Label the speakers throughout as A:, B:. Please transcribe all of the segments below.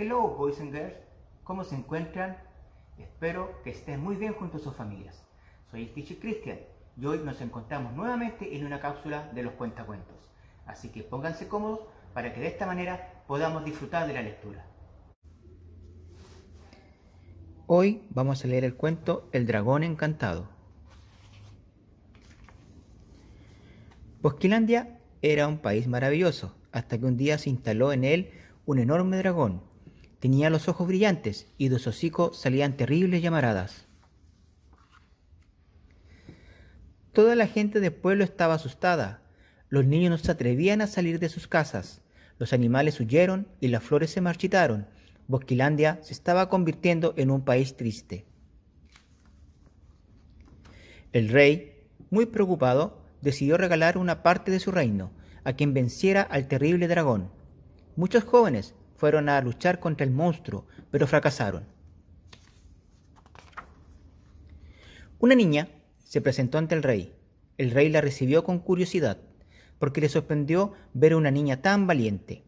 A: Hello, boys and girls. ¿Cómo se encuentran? Espero que estén muy bien junto a sus familias. Soy el teacher Christian y hoy nos encontramos nuevamente en una cápsula de los cuentacuentos. Así que pónganse cómodos para que de esta manera podamos disfrutar de la lectura. Hoy vamos a leer el cuento El dragón encantado. Bosquilandia era un país maravilloso, hasta que un día se instaló en él un enorme dragón Tenía los ojos brillantes y de su hocico salían terribles llamaradas. Toda la gente del pueblo estaba asustada. Los niños no se atrevían a salir de sus casas. Los animales huyeron y las flores se marchitaron. Bosquilandia se estaba convirtiendo en un país triste. El rey, muy preocupado, decidió regalar una parte de su reino a quien venciera al terrible dragón. Muchos jóvenes, fueron a luchar contra el monstruo, pero fracasaron. Una niña se presentó ante el rey. El rey la recibió con curiosidad, porque le sorprendió ver a una niña tan valiente.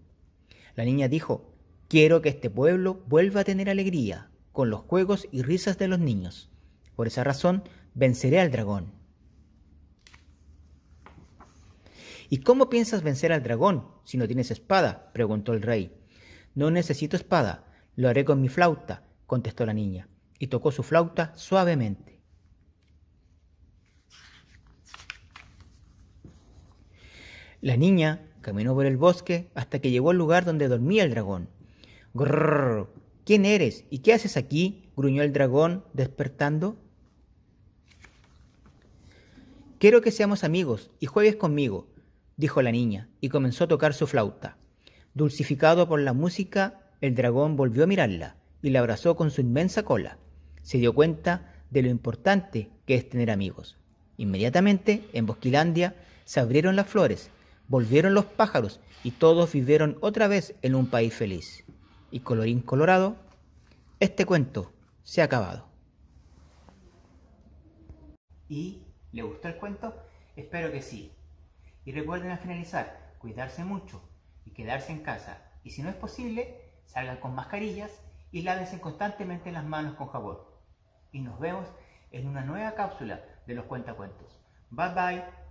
A: La niña dijo, quiero que este pueblo vuelva a tener alegría con los juegos y risas de los niños. Por esa razón, venceré al dragón. ¿Y cómo piensas vencer al dragón si no tienes espada? preguntó el rey. No necesito espada, lo haré con mi flauta, contestó la niña, y tocó su flauta suavemente. La niña caminó por el bosque hasta que llegó al lugar donde dormía el dragón. Grrr, ¿quién eres y qué haces aquí? gruñó el dragón despertando. Quiero que seamos amigos y juegues conmigo, dijo la niña, y comenzó a tocar su flauta. Dulcificado por la música, el dragón volvió a mirarla y la abrazó con su inmensa cola. Se dio cuenta de lo importante que es tener amigos. Inmediatamente, en Bosquilandia, se abrieron las flores, volvieron los pájaros y todos vivieron otra vez en un país feliz. Y colorín colorado, este cuento se ha acabado. ¿Y le gustó el cuento? Espero que sí. Y recuerden al finalizar, cuidarse mucho, quedarse en casa. Y si no es posible, salgan con mascarillas y lávense constantemente las manos con jabón. Y nos vemos en una nueva cápsula de los cuentacuentos. Bye bye.